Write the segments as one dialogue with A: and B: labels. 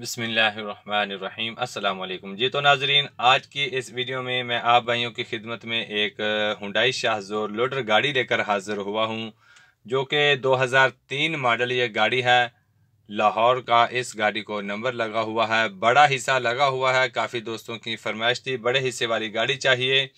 A: बसमीम् अल्लाम जी तो नाजरीन आज की इस वीडियो में मैं आप भाइयों की खिदमत में एक हुडाई शाहजोर लोडर गाड़ी लेकर हाजिर हुआ हूँ जो कि 2003 मॉडल ये गाड़ी है लाहौर का इस गाड़ी को नंबर लगा हुआ है बड़ा हिस्सा लगा हुआ है काफ़ी दोस्तों की फरमाइश थी बड़े हिस्से वाली गाड़ी चाहिए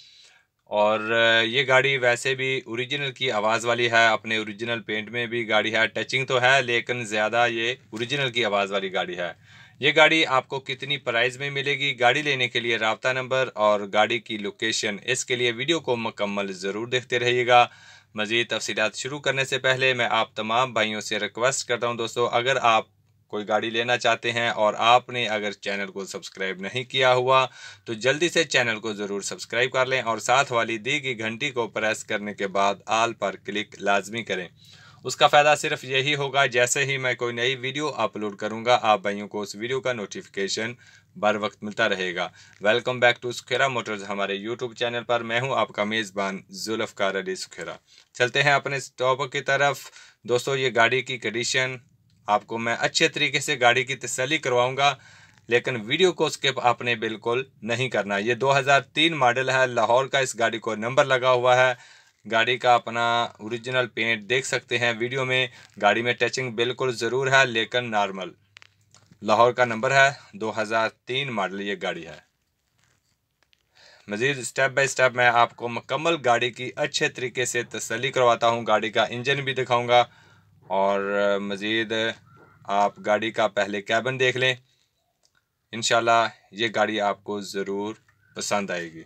A: और ये गाड़ी वैसे भी ओरिजिनल की आवाज़ वाली है अपने ओरिजिनल पेंट में भी गाड़ी है टचिंग तो है लेकिन ज़्यादा ये ओरिजिनल की आवाज़ वाली गाड़ी है ये गाड़ी आपको कितनी प्राइस में मिलेगी गाड़ी लेने के लिए रबता नंबर और गाड़ी की लोकेशन इसके लिए वीडियो को मुकम्मल ज़रूर देखते रहिएगा मज़ीद तफसीत शुरू करने से पहले मैं आप तमाम भाइयों से रिक्वेस्ट करता हूँ दोस्तों अगर आप कोई गाड़ी लेना चाहते हैं और आपने अगर चैनल को सब्सक्राइब नहीं किया हुआ तो जल्दी से चैनल को ज़रूर सब्सक्राइब कर लें और साथ वाली दी गई घंटी को प्रेस करने के बाद आल पर क्लिक लाजमी करें उसका फ़ायदा सिर्फ यही होगा जैसे ही मैं कोई नई वीडियो अपलोड करूंगा आप भाइयों को उस वीडियो का नोटिफिकेशन बर वक्त मिलता रहेगा welcome back to Sukhera motors हमारे यूट्यूब चैनल पर मैं हूं आपका मेज़बान कार अली सुखेरा चलते हैं अपने टॉपिक की तरफ दोस्तों ये गाड़ी की कंडीशन आपको मैं अच्छे तरीके से गाड़ी की तसली करवाऊंगा लेकिन वीडियो को स्किप आपने बिल्कुल नहीं करना ये 2003 मॉडल है लाहौर का इस गाड़ी को नंबर लगा हुआ है गाड़ी का अपना ओरिजिनल पेंट देख सकते हैं वीडियो में गाड़ी में टचिंग बिल्कुल ज़रूर है लेकिन नॉर्मल लाहौर का नंबर है 2003 मॉडल ये गाड़ी है मज़ीद स्टेप बाय स्टेप मैं आपको मुकम्मल गाड़ी की अच्छे तरीके से तसली करवाता हूँ गाड़ी का इंजन भी दिखाऊँगा और मज़ीद आप गाड़ी का पहले कैबन देख लें इन ये गाड़ी आपको ज़रूर पसंद आएगी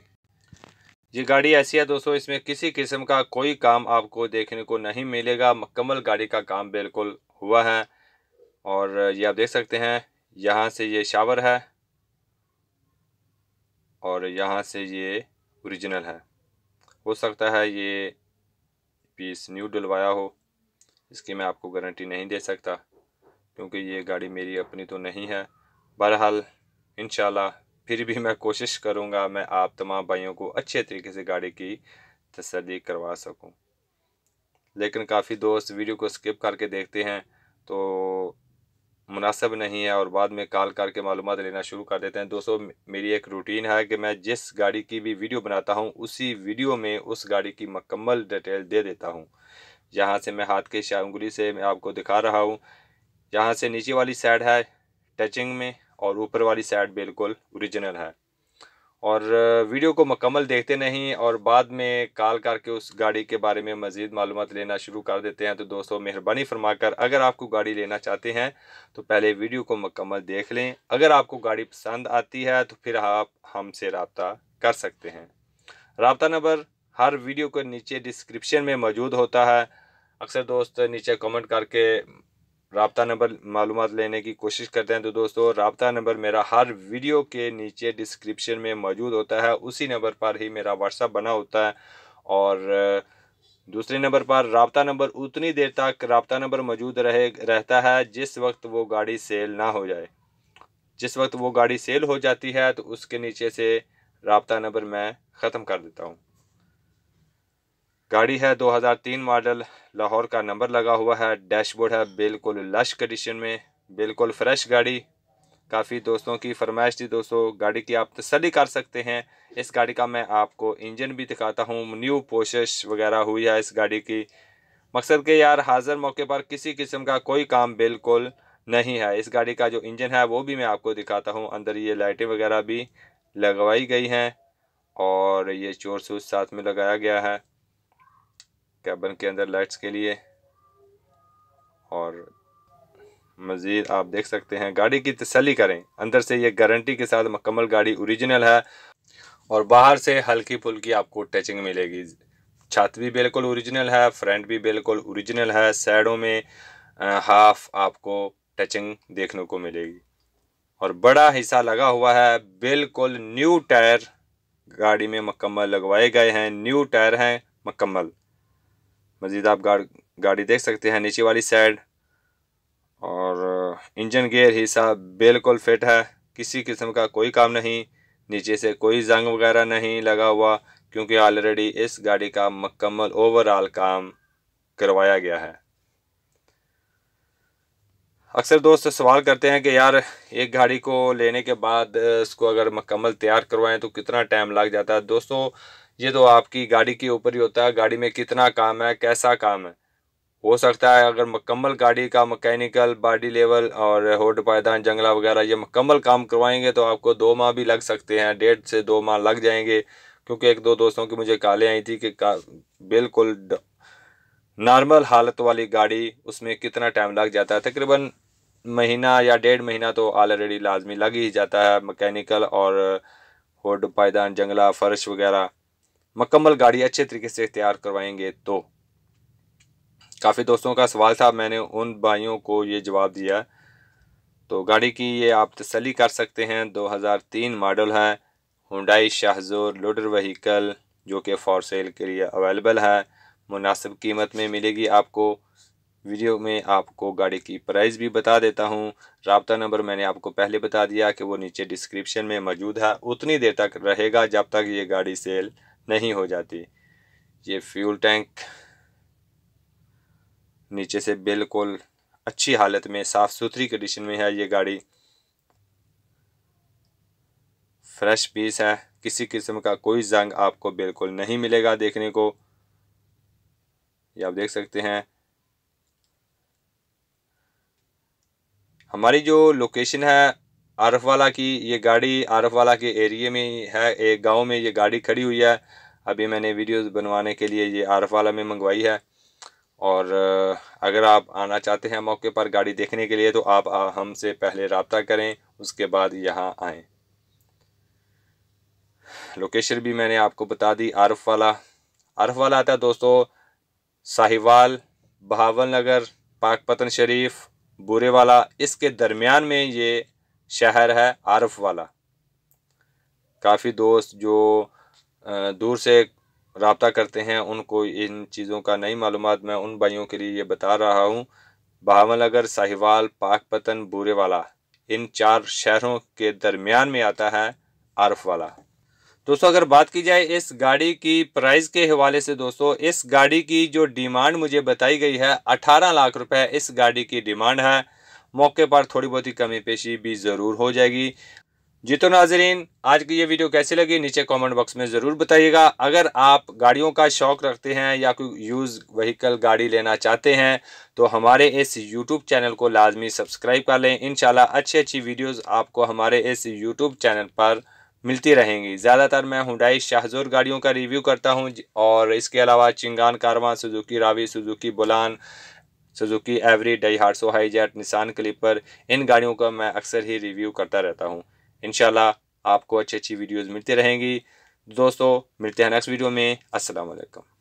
A: ये गाड़ी ऐसी है दोस्तों इसमें किसी किस्म का कोई काम आपको देखने को नहीं मिलेगा मकमल गाड़ी का काम बिल्कुल हुआ है और ये आप देख सकते हैं यहाँ से ये शावर है और यहाँ से ये ओरिजिनल है हो सकता है ये पीस न्यू डलवाया हो इसकी मैं आपको गारंटी नहीं दे सकता क्योंकि ये गाड़ी मेरी अपनी तो नहीं है बहरहाल इन फिर भी मैं कोशिश करूँगा मैं आप तमाम भाइयों को अच्छे तरीके से गाड़ी की तसली करवा सकूँ लेकिन काफ़ी दोस्त वीडियो को स्किप करके देखते हैं तो मुनासब नहीं है और बाद में कॉल करके मालूम लेना शुरू कर देते हैं दोस्तों मेरी एक रूटीन है कि मैं जिस गाड़ी की भी वीडियो बनाता हूँ उसी वीडियो में उस गाड़ी की मकम्मल डिटेल दे देता हूँ यहाँ से मैं हाथ के उंगली से मैं आपको दिखा रहा हूँ यहाँ से नीचे वाली साइड है टचिंग में और ऊपर वाली साइड बिल्कुल ओरिजिनल है और वीडियो को मकमल देखते नहीं और बाद में कॉल करके उस गाड़ी के बारे में मज़ीद मालूम लेना शुरू कर देते हैं तो दोस्तों मेहरबानी फरमाकर अगर आपको गाड़ी लेना चाहते हैं तो पहले वीडियो को मकमल देख लें अगर आपको गाड़ी पसंद आती है तो फिर आप हमसे रबता कर सकते हैं रबता नंबर हर वीडियो के नीचे डिस्क्रिप्शन में मौजूद होता है अक्सर दोस्त नीचे कमेंट करके रबता नंबर मालूम लेने की कोशिश करते हैं तो दोस्तों रबता नंबर मेरा हर वीडियो के नीचे डिस्क्रिप्शन में मौजूद होता है उसी नंबर पर ही मेरा व्हाट्सअप बना होता है और दूसरे नंबर पर रबता नंबर उतनी देर तक रबता नंबर मौजूद रहे रहता है जिस वक्त वो गाड़ी सेल ना हो जाए जिस वक्त वो गाड़ी सेल हो जाती है तो उसके नीचे से रबता नंबर मैं ख़त्म कर देता हूँ गाड़ी है 2003 मॉडल लाहौर का नंबर लगा हुआ है डैशबोर्ड है बिल्कुल लश कंडीशन में बिल्कुल फ्रेश गाड़ी काफ़ी दोस्तों की फरमाइश थी दोस्तों गाड़ी की आप तसली कर सकते हैं इस गाड़ी का मैं आपको इंजन भी दिखाता हूँ न्यू पोशिश वगैरह हुई है इस गाड़ी की मकसद के यार हाजिर मौके पर किसी किस्म का कोई काम बिल्कुल नहीं है इस गाड़ी का जो इंजन है वो भी मैं आपको दिखाता हूँ अंदर ये लाइटें वगैरह भी लगवाई गई हैं और ये चोर सूच साथ में लगाया गया है कैबन के अंदर लाइट्स के लिए और मज़ीद आप देख सकते हैं गाड़ी की तसली करें अंदर से ये गारंटी के साथ मकम्मल गाड़ी औरिजिनल है और बाहर से हल्की फुल्की आपको टचिंग मिलेगी छत भी बिल्कुल औरिजिनल है फ्रंट भी बिल्कुल औरिजिनल है साइडों में हाफ आपको टचिंग देखने को मिलेगी और बड़ा हिस्सा लगा हुआ है बिल्कुल न्यू टायर गाड़ी में मकम्मल लगवाए गए हैं न्यू टायर हैं मकम्मल मज़ीद आप गाड़, गाड़ी देख सकते हैं नीचे वाली साइड और इंजन गेयर हिस्सा बिल्कुल फिट है किसी किस्म का कोई काम नहीं नीचे से कोई जंग वगैरह नहीं लगा हुआ क्योंकि ऑलरेडी इस गाड़ी का मकम्मल ओवरऑल काम करवाया गया है अक्सर दोस्त सवाल करते हैं कि यार एक गाड़ी को लेने के बाद इसको अगर मकम्मल तैयार करवाएं तो कितना टाइम लग जाता है दोस्तों ये तो आपकी गाड़ी के ऊपर ही होता है गाड़ी में कितना काम है कैसा काम है हो सकता है अगर मकम्मल गाड़ी का मकैनिकल बॉडी लेवल और होड पायदान जंगला वगैरह ये मुकम्मल काम करवाएंगे तो आपको दो माह भी लग सकते हैं डेढ़ से दो माह लग जाएंगे क्योंकि एक दो दोस्तों की मुझे काले आई थी कि का बिल्कुल नॉर्मल हालत वाली गाड़ी उसमें कितना टाइम लग जाता है तकरीबन महीना या डेढ़ महीना तो ऑलरेडी लाजमी लग ही जाता है मकैनिकल और होड पायदान जंगला फर्श वगैरह मकम्मल गाड़ी अच्छे तरीके से तैयार करवाएंगे तो काफ़ी दोस्तों का सवाल था मैंने उन भाइयों को ये जवाब दिया तो गाड़ी की ये आप तसली कर सकते हैं 2003 मॉडल है हुडाई शाहजोर लोडर वहीकल जो कि फॉर सेल के लिए अवेलेबल है मुनासिब कीमत में मिलेगी आपको वीडियो में आपको गाड़ी की प्राइस भी बता देता हूँ रबता नंबर मैंने आपको पहले बता दिया कि वो नीचे डिस्क्रिप्शन में मौजूद है उतनी देर तक रहेगा जब तक ये गाड़ी सेल नहीं हो जाती ये फ्यूल टैंक नीचे से बिल्कुल अच्छी हालत में साफ़ सुथरी कंडीशन में है ये गाड़ी फ्रेश पीस है किसी किस्म का कोई जंग आपको बिल्कुल नहीं मिलेगा देखने को ये आप देख सकते हैं हमारी जो लोकेशन है आरफ वाला की ये गाड़ी आरफ वाला के एरिए में है एक गांव में ये गाड़ी खड़ी हुई है अभी मैंने वीडियोस बनवाने के लिए ये आरफ वाला में मंगवाई है और अगर आप आना चाहते हैं मौके पर गाड़ी देखने के लिए तो आप हमसे पहले रबता करें उसके बाद यहाँ आएँ लोकेशन भी मैंने आपको बता दी आरफ वाला आरफ वाला आता है दोस्तों साहिवाल बहावल नगर पाक पतन शरीफ बुरे वाला इसके दरमियान में ये शहर है आरफ वाला काफ़ी दोस्त जो दूर से रबता करते हैं उनको इन चीज़ों का नई मालूम मैं उन भाइयों के लिए ये बता रहा हूँ बहावलनगर साहिवाल पाकपतन वाला इन चार शहरों के दरमियान में आता है आरफ वाला दोस्तों अगर बात की जाए इस गाड़ी की प्राइस के हवाले से दोस्तों इस गाड़ी की जो डिमांड मुझे बताई गई है 18 लाख रुपए इस गाड़ी की डिमांड है मौके पर थोड़ी बहुत ही कमी पेशी भी ज़रूर हो जाएगी जी तो नाजरीन आज की ये वीडियो कैसी लगी नीचे कमेंट बॉक्स में ज़रूर बताइएगा अगर आप गाड़ियों का शौक़ रखते हैं या कोई यूज़ व्हीकल गाड़ी लेना चाहते हैं तो हमारे इस यूट्यूब चैनल को लाजमी सब्सक्राइब कर लें इन अच्छी अच्छी वीडियोज़ आपको हमारे इस यूट्यूब चैनल पर मिलती रहेंगी ज़्यादातर मैं हुडाई शाहजोर गाड़ियों का रिव्यू करता हूँ और इसके अलावा Changan Karvaan Suzuki Ravi Suzuki Bolan Suzuki Every Daihatsu Hijet Nissan Clipper इन गाड़ियों का मैं अक्सर ही रिव्यू करता रहता हूँ इन आपको अच्छी अच्छी वीडियोज़ मिलती रहेंगी दोस्तों मिलते हैं नेक्स्ट वीडियो में असलकम